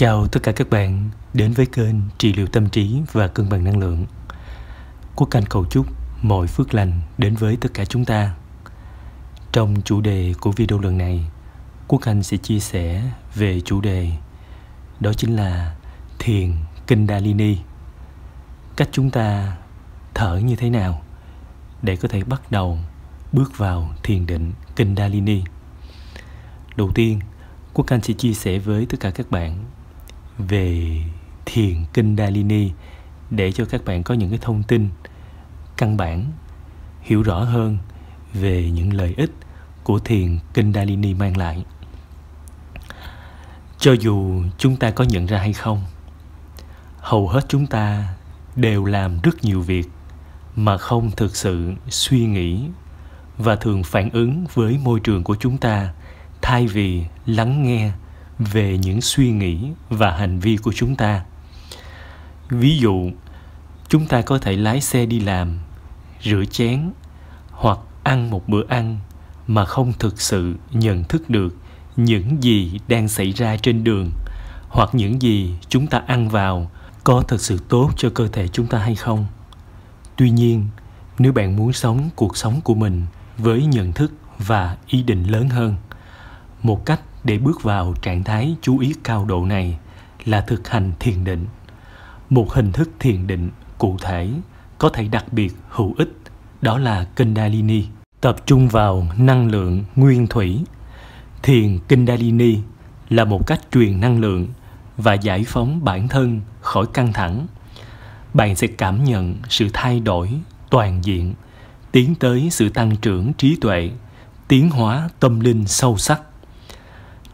Chào tất cả các bạn đến với kênh Trị liệu tâm trí và cân bằng năng lượng. Quốc Anh cầu chúc mọi phước lành đến với tất cả chúng ta. Trong chủ đề của video lần này, Quốc Anh sẽ chia sẻ về chủ đề đó chính là thiền Kundalini. Cách chúng ta thở như thế nào để có thể bắt đầu bước vào thiền định Kundalini. Đầu tiên, Quốc Anh sẽ chia sẻ với tất cả các bạn về thiền Kundalini để cho các bạn có những cái thông tin căn bản hiểu rõ hơn về những lợi ích của thiền Kundalini mang lại. Cho dù chúng ta có nhận ra hay không, hầu hết chúng ta đều làm rất nhiều việc mà không thực sự suy nghĩ và thường phản ứng với môi trường của chúng ta thay vì lắng nghe về những suy nghĩ và hành vi của chúng ta ví dụ chúng ta có thể lái xe đi làm rửa chén hoặc ăn một bữa ăn mà không thực sự nhận thức được những gì đang xảy ra trên đường hoặc những gì chúng ta ăn vào có thực sự tốt cho cơ thể chúng ta hay không tuy nhiên nếu bạn muốn sống cuộc sống của mình với nhận thức và ý định lớn hơn một cách để bước vào trạng thái chú ý cao độ này là thực hành thiền định một hình thức thiền định cụ thể có thể đặc biệt hữu ích đó là kundalini tập trung vào năng lượng nguyên thủy thiền kundalini là một cách truyền năng lượng và giải phóng bản thân khỏi căng thẳng bạn sẽ cảm nhận sự thay đổi toàn diện tiến tới sự tăng trưởng trí tuệ tiến hóa tâm linh sâu sắc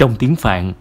trong tiếng Phạn,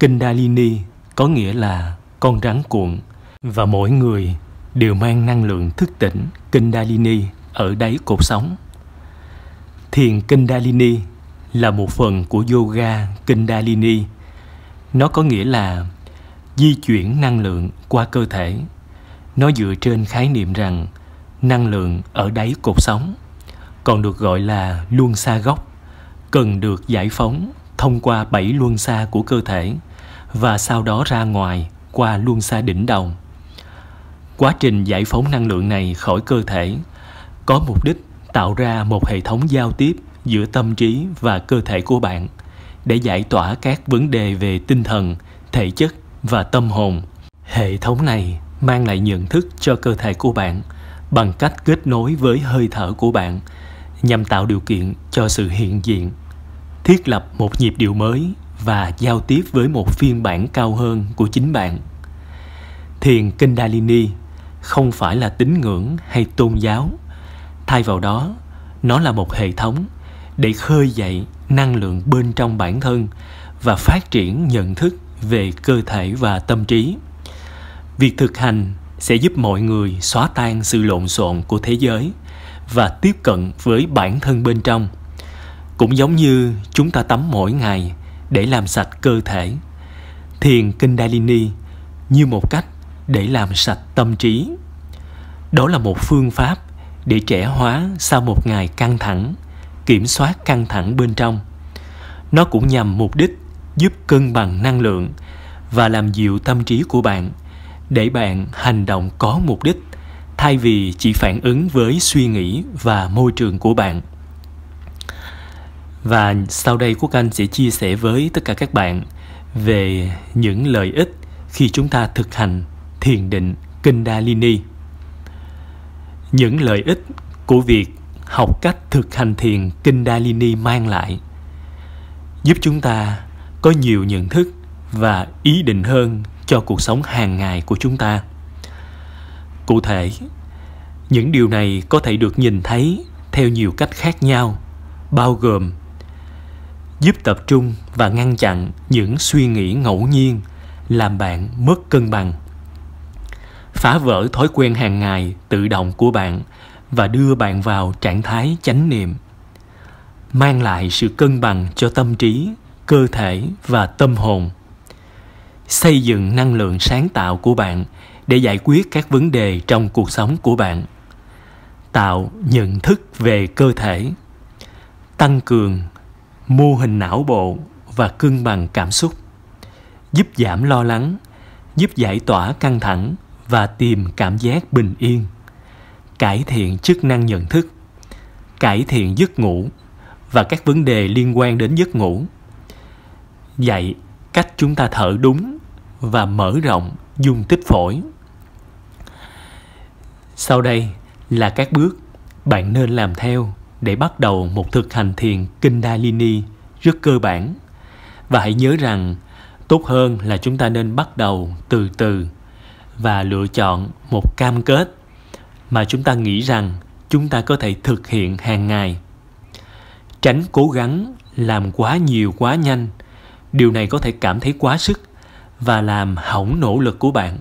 Kundalini có nghĩa là con rắn cuộn và mỗi người đều mang năng lượng thức tỉnh Kundalini ở đáy cột sống. Thiền Kundalini là một phần của yoga Kundalini. Nó có nghĩa là di chuyển năng lượng qua cơ thể. Nó dựa trên khái niệm rằng năng lượng ở đáy cột sống còn được gọi là luân xa gốc cần được giải phóng thông qua bảy luân xa của cơ thể và sau đó ra ngoài qua luân xa đỉnh đầu. Quá trình giải phóng năng lượng này khỏi cơ thể có mục đích tạo ra một hệ thống giao tiếp giữa tâm trí và cơ thể của bạn để giải tỏa các vấn đề về tinh thần, thể chất và tâm hồn. Hệ thống này mang lại nhận thức cho cơ thể của bạn bằng cách kết nối với hơi thở của bạn nhằm tạo điều kiện cho sự hiện diện thiết lập một nhịp điệu mới và giao tiếp với một phiên bản cao hơn của chính bạn. Thiền Kundalini không phải là tín ngưỡng hay tôn giáo, thay vào đó, nó là một hệ thống để khơi dậy năng lượng bên trong bản thân và phát triển nhận thức về cơ thể và tâm trí. Việc thực hành sẽ giúp mọi người xóa tan sự lộn xộn của thế giới và tiếp cận với bản thân bên trong cũng giống như chúng ta tắm mỗi ngày để làm sạch cơ thể thiền kundalini như một cách để làm sạch tâm trí đó là một phương pháp để trẻ hóa sau một ngày căng thẳng kiểm soát căng thẳng bên trong nó cũng nhằm mục đích giúp cân bằng năng lượng và làm dịu tâm trí của bạn để bạn hành động có mục đích thay vì chỉ phản ứng với suy nghĩ và môi trường của bạn và sau đây Quốc Anh sẽ chia sẻ với tất cả các bạn về những lợi ích khi chúng ta thực hành thiền định Kundalini. Những lợi ích của việc học cách thực hành thiền Kundalini mang lại giúp chúng ta có nhiều nhận thức và ý định hơn cho cuộc sống hàng ngày của chúng ta. Cụ thể, những điều này có thể được nhìn thấy theo nhiều cách khác nhau, bao gồm giúp tập trung và ngăn chặn những suy nghĩ ngẫu nhiên làm bạn mất cân bằng phá vỡ thói quen hàng ngày tự động của bạn và đưa bạn vào trạng thái chánh niệm mang lại sự cân bằng cho tâm trí cơ thể và tâm hồn xây dựng năng lượng sáng tạo của bạn để giải quyết các vấn đề trong cuộc sống của bạn tạo nhận thức về cơ thể tăng cường mô hình não bộ và cân bằng cảm xúc giúp giảm lo lắng giúp giải tỏa căng thẳng và tìm cảm giác bình yên cải thiện chức năng nhận thức cải thiện giấc ngủ và các vấn đề liên quan đến giấc ngủ dạy cách chúng ta thở đúng và mở rộng dung tích phổi sau đây là các bước bạn nên làm theo để bắt đầu một thực hành thiền Kundalini rất cơ bản. Và hãy nhớ rằng tốt hơn là chúng ta nên bắt đầu từ từ và lựa chọn một cam kết mà chúng ta nghĩ rằng chúng ta có thể thực hiện hàng ngày. Tránh cố gắng làm quá nhiều quá nhanh. Điều này có thể cảm thấy quá sức và làm hỏng nỗ lực của bạn.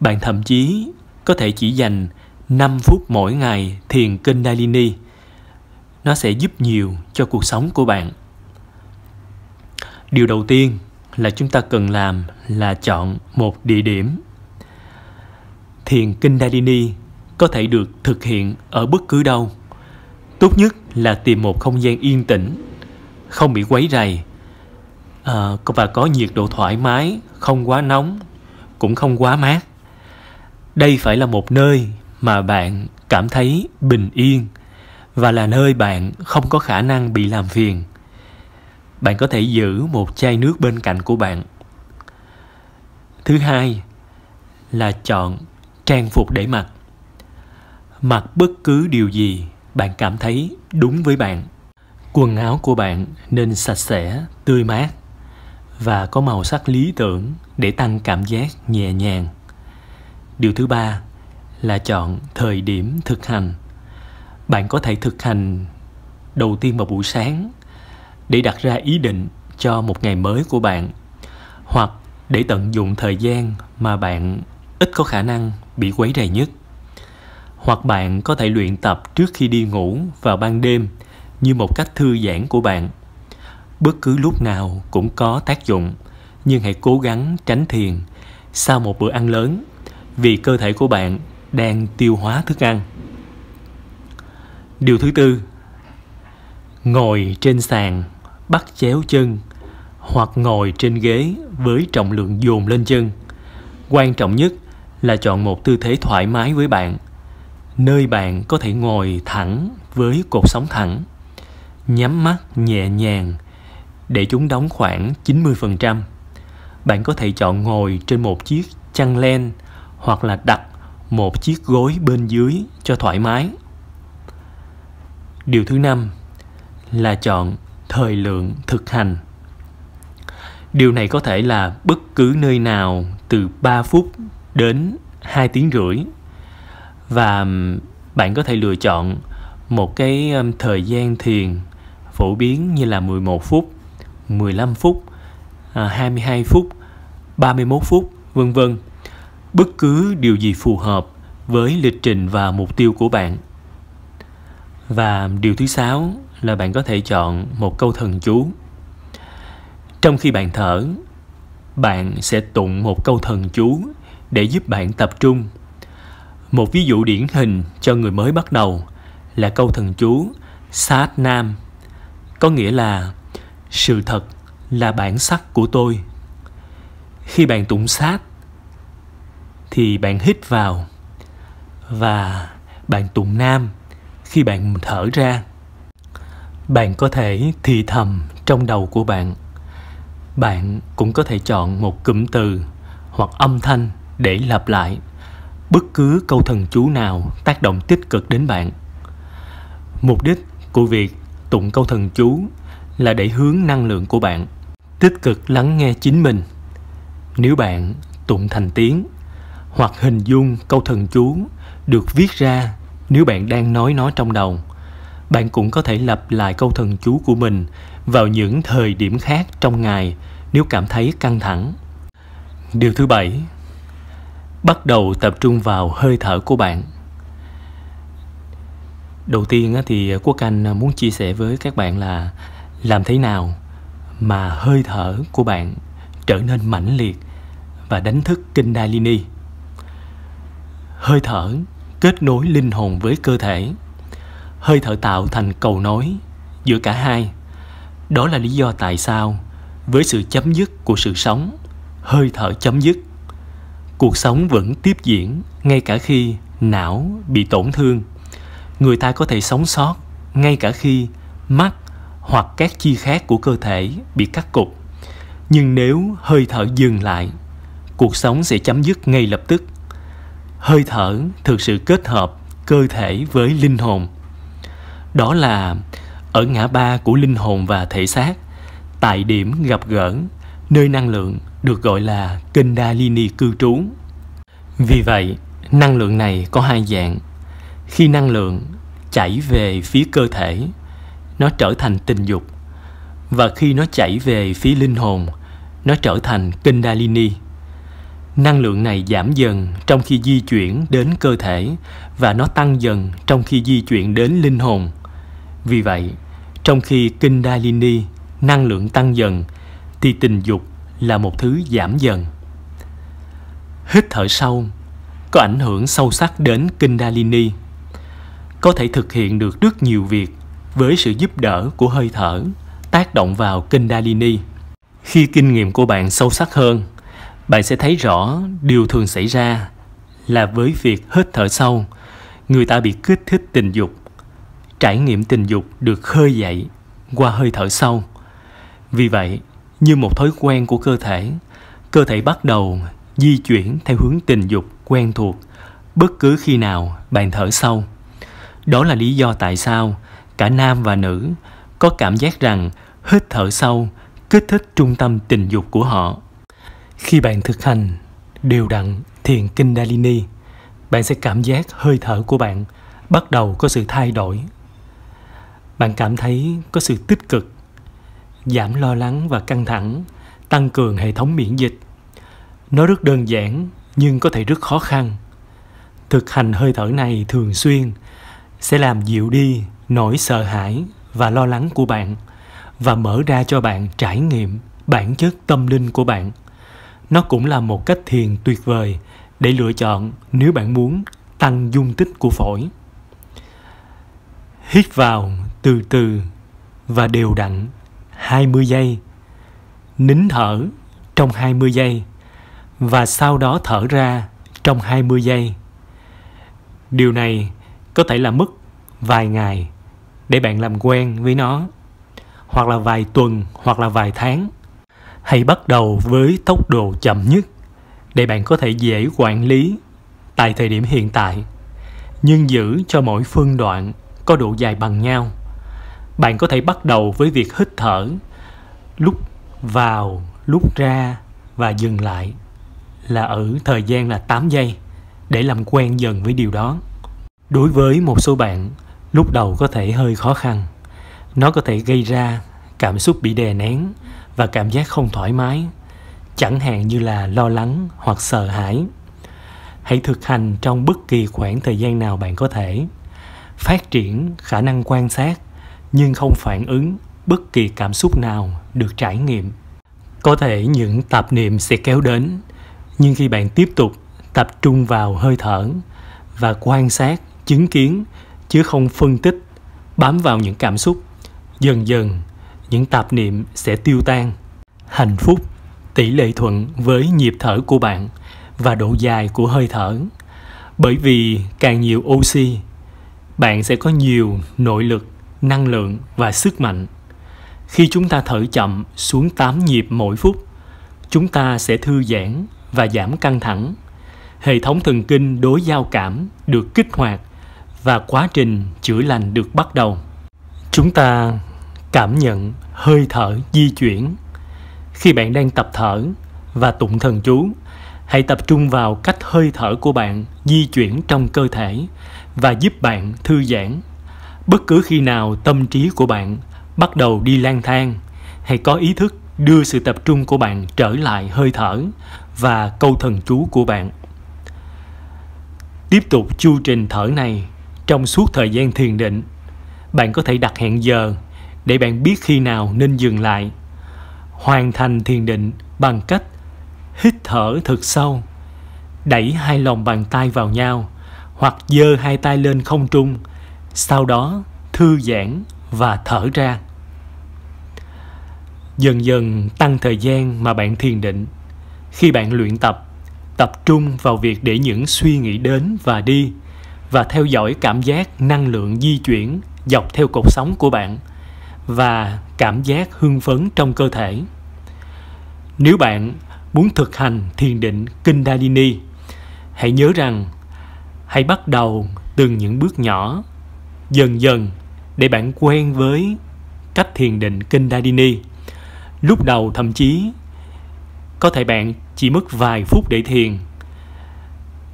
Bạn thậm chí có thể chỉ dành 5 phút mỗi ngày thiền Kundalini – nó sẽ giúp nhiều cho cuộc sống của bạn điều đầu tiên là chúng ta cần làm là chọn một địa điểm thiền kundalini có thể được thực hiện ở bất cứ đâu tốt nhất là tìm một không gian yên tĩnh không bị quấy rầy à, và có nhiệt độ thoải mái không quá nóng cũng không quá mát đây phải là một nơi mà bạn cảm thấy bình yên và là nơi bạn không có khả năng bị làm phiền bạn có thể giữ một chai nước bên cạnh của bạn thứ hai là chọn trang phục để mặc mặc bất cứ điều gì bạn cảm thấy đúng với bạn quần áo của bạn nên sạch sẽ tươi mát và có màu sắc lý tưởng để tăng cảm giác nhẹ nhàng điều thứ ba là chọn thời điểm thực hành bạn có thể thực hành đầu tiên vào buổi sáng để đặt ra ý định cho một ngày mới của bạn hoặc để tận dụng thời gian mà bạn ít có khả năng bị quấy rầy nhất hoặc bạn có thể luyện tập trước khi đi ngủ vào ban đêm như một cách thư giãn của bạn bất cứ lúc nào cũng có tác dụng nhưng hãy cố gắng tránh thiền sau một bữa ăn lớn vì cơ thể của bạn đang tiêu hóa thức ăn Điều thứ tư Ngồi trên sàn bắt chéo chân hoặc ngồi trên ghế với trọng lượng dồn lên chân. Quan trọng nhất là chọn một tư thế thoải mái với bạn, nơi bạn có thể ngồi thẳng với cột sống thẳng. Nhắm mắt nhẹ nhàng để chúng đóng khoảng 90%. Bạn có thể chọn ngồi trên một chiếc chăn len hoặc là đặt một chiếc gối bên dưới cho thoải mái điều thứ năm là chọn thời lượng thực hành điều này có thể là bất cứ nơi nào từ 3 phút đến 2 tiếng rưỡi và bạn có thể lựa chọn một cái thời gian thiền phổ biến như là 11 phút, 15 phút, 22 à, phút, 31 phút, vân vân. Bất cứ điều gì phù hợp với lịch trình và mục tiêu của bạn và điều thứ sáu là bạn có thể chọn một câu thần chú. Trong khi bạn thở, bạn sẽ tụng một câu thần chú để giúp bạn tập trung. Một ví dụ điển hình cho người mới bắt đầu là câu thần chú Sát Nam, có nghĩa là sự thật là bản sắc của tôi. Khi bạn tụng sát thì bạn hít vào và bạn tụng nam khi bạn thở ra bạn có thể thì thầm trong đầu của bạn bạn cũng có thể chọn một cụm từ hoặc âm thanh để lặp lại bất cứ câu thần chú nào tác động tích cực đến bạn mục đích của việc tụng câu thần chú là để hướng năng lượng của bạn tích cực lắng nghe chính mình nếu bạn tụng thành tiếng hoặc hình dung câu thần chú được viết ra nếu bạn đang nói nó trong đầu bạn cũng có thể lặp lại câu thần chú của mình vào những thời điểm khác trong ngày nếu cảm thấy căng thẳng điều thứ bảy bắt đầu tập trung vào hơi thở của bạn đầu tiên thì quốc anh muốn chia sẻ với các bạn là làm thế nào mà hơi thở của bạn trở nên mãnh liệt và đánh thức kinh đalini hơi thở kết nối linh hồn với cơ thể hơi thở tạo thành cầu nối giữa cả hai đó là lý do tại sao với sự chấm dứt của sự sống hơi thở chấm dứt cuộc sống vẫn tiếp diễn ngay cả khi não bị tổn thương người ta có thể sống sót ngay cả khi mắt hoặc các chi khác của cơ thể bị cắt cụt. nhưng nếu hơi thở dừng lại cuộc sống sẽ chấm dứt ngay lập tức hơi thở thực sự kết hợp cơ thể với linh hồn đó là ở ngã ba của linh hồn và thể xác tại điểm gặp gỡ nơi năng lượng được gọi là kundalini cư trú vì vậy năng lượng này có hai dạng khi năng lượng chảy về phía cơ thể nó trở thành tình dục và khi nó chảy về phía linh hồn nó trở thành kundalini Năng lượng này giảm dần trong khi di chuyển đến cơ thể và nó tăng dần trong khi di chuyển đến linh hồn. Vì vậy, trong khi Kundalini, năng lượng tăng dần, thì tình dục là một thứ giảm dần. Hít thở sâu có ảnh hưởng sâu sắc đến Kundalini. Có thể thực hiện được rất nhiều việc với sự giúp đỡ của hơi thở tác động vào Kundalini. Khi kinh nghiệm của bạn sâu sắc hơn, bạn sẽ thấy rõ điều thường xảy ra là với việc hít thở sâu, người ta bị kích thích tình dục. Trải nghiệm tình dục được khơi dậy qua hơi thở sâu. Vì vậy, như một thói quen của cơ thể, cơ thể bắt đầu di chuyển theo hướng tình dục quen thuộc bất cứ khi nào bạn thở sâu. Đó là lý do tại sao cả nam và nữ có cảm giác rằng hít thở sâu kích thích trung tâm tình dục của họ khi bạn thực hành đều đặn thiền Kundalini, bạn sẽ cảm giác hơi thở của bạn bắt đầu có sự thay đổi. Bạn cảm thấy có sự tích cực, giảm lo lắng và căng thẳng, tăng cường hệ thống miễn dịch. Nó rất đơn giản nhưng có thể rất khó khăn. Thực hành hơi thở này thường xuyên sẽ làm dịu đi nỗi sợ hãi và lo lắng của bạn và mở ra cho bạn trải nghiệm bản chất tâm linh của bạn nó cũng là một cách thiền tuyệt vời để lựa chọn nếu bạn muốn tăng dung tích của phổi hít vào từ từ và đều đặn 20 giây nín thở trong 20 giây và sau đó thở ra trong 20 giây. Điều này có thể là mất vài ngày để bạn làm quen với nó hoặc là vài tuần hoặc là vài tháng Hãy bắt đầu với tốc độ chậm nhất để bạn có thể dễ quản lý tại thời điểm hiện tại, nhưng giữ cho mỗi phương đoạn có độ dài bằng nhau. Bạn có thể bắt đầu với việc hít thở lúc vào, lúc ra và dừng lại là ở thời gian là 8 giây để làm quen dần với điều đó. Đối với một số bạn, lúc đầu có thể hơi khó khăn. Nó có thể gây ra cảm xúc bị đè nén và cảm giác không thoải mái chẳng hạn như là lo lắng hoặc sợ hãi hãy thực hành trong bất kỳ khoảng thời gian nào bạn có thể phát triển khả năng quan sát nhưng không phản ứng bất kỳ cảm xúc nào được trải nghiệm có thể những tạp niệm sẽ kéo đến nhưng khi bạn tiếp tục tập trung vào hơi thở và quan sát chứng kiến chứ không phân tích bám vào những cảm xúc dần dần những tạp niệm sẽ tiêu tan. Hạnh phúc tỷ lệ thuận với nhịp thở của bạn và độ dài của hơi thở. Bởi vì càng nhiều oxy, bạn sẽ có nhiều nội lực, năng lượng và sức mạnh. Khi chúng ta thở chậm xuống 8 nhịp mỗi phút, chúng ta sẽ thư giãn và giảm căng thẳng. Hệ thống thần kinh đối giao cảm được kích hoạt và quá trình chữa lành được bắt đầu. Chúng ta cảm nhận hơi thở di chuyển khi bạn đang tập thở và tụng thần chú hãy tập trung vào cách hơi thở của bạn di chuyển trong cơ thể và giúp bạn thư giãn bất cứ khi nào tâm trí của bạn bắt đầu đi lang thang hãy có ý thức đưa sự tập trung của bạn trở lại hơi thở và câu thần chú của bạn tiếp tục chu trình thở này trong suốt thời gian thiền định bạn có thể đặt hẹn giờ để bạn biết khi nào nên dừng lại hoàn thành thiền định bằng cách hít thở thật sâu đẩy hai lòng bàn tay vào nhau hoặc giơ hai tay lên không trung sau đó thư giãn và thở ra dần dần tăng thời gian mà bạn thiền định khi bạn luyện tập tập trung vào việc để những suy nghĩ đến và đi và theo dõi cảm giác năng lượng di chuyển dọc theo cột sống của bạn và cảm giác hưng phấn trong cơ thể. Nếu bạn muốn thực hành thiền định Kundalini, hãy nhớ rằng hãy bắt đầu từ những bước nhỏ, dần dần để bạn quen với cách thiền định Kundalini. Lúc đầu thậm chí có thể bạn chỉ mất vài phút để thiền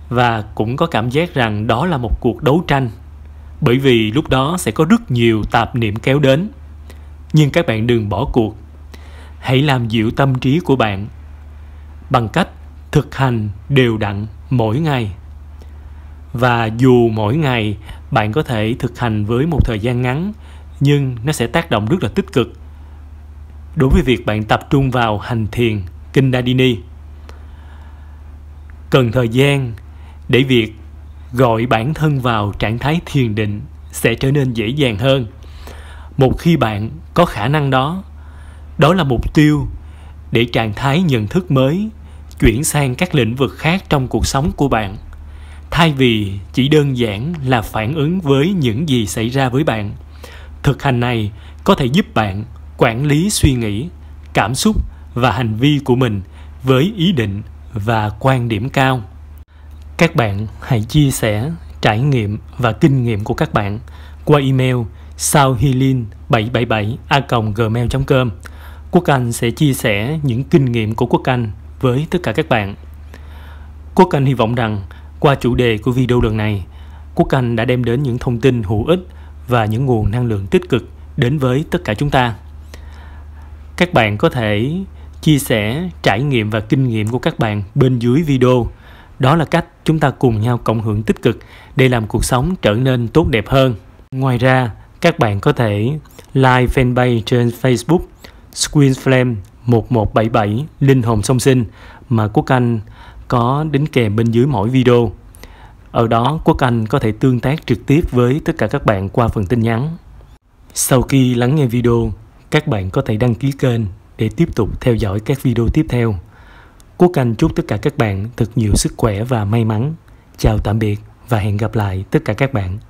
và cũng có cảm giác rằng đó là một cuộc đấu tranh bởi vì lúc đó sẽ có rất nhiều tạp niệm kéo đến nhưng các bạn đừng bỏ cuộc hãy làm dịu tâm trí của bạn bằng cách thực hành đều đặn mỗi ngày và dù mỗi ngày bạn có thể thực hành với một thời gian ngắn nhưng nó sẽ tác động rất là tích cực đối với việc bạn tập trung vào hành thiền kinh Kundalini cần thời gian để việc gọi bản thân vào trạng thái thiền định sẽ trở nên dễ dàng hơn một khi bạn có khả năng đó đó là mục tiêu để trạng thái nhận thức mới chuyển sang các lĩnh vực khác trong cuộc sống của bạn thay vì chỉ đơn giản là phản ứng với những gì xảy ra với bạn thực hành này có thể giúp bạn quản lý suy nghĩ cảm xúc và hành vi của mình với ý định và quan điểm cao các bạn hãy chia sẻ trải nghiệm và kinh nghiệm của các bạn qua email sao hilin 777 a gmail.com Quốc Anh sẽ chia sẻ những kinh nghiệm của Quốc Anh với tất cả các bạn. Quốc Anh hy vọng rằng qua chủ đề của video lần này, Quốc Anh đã đem đến những thông tin hữu ích và những nguồn năng lượng tích cực đến với tất cả chúng ta. Các bạn có thể chia sẻ trải nghiệm và kinh nghiệm của các bạn bên dưới video. Đó là cách chúng ta cùng nhau cộng hưởng tích cực để làm cuộc sống trở nên tốt đẹp hơn. Ngoài ra, các bạn có thể like fanpage trên Facebook Squid Flame 1177 Linh Hồn Song Sinh mà Quốc Anh có đính kèm bên dưới mỗi video. Ở đó Quốc Anh có thể tương tác trực tiếp với tất cả các bạn qua phần tin nhắn. Sau khi lắng nghe video, các bạn có thể đăng ký kênh để tiếp tục theo dõi các video tiếp theo. Quốc Anh chúc tất cả các bạn thật nhiều sức khỏe và may mắn. Chào tạm biệt và hẹn gặp lại tất cả các bạn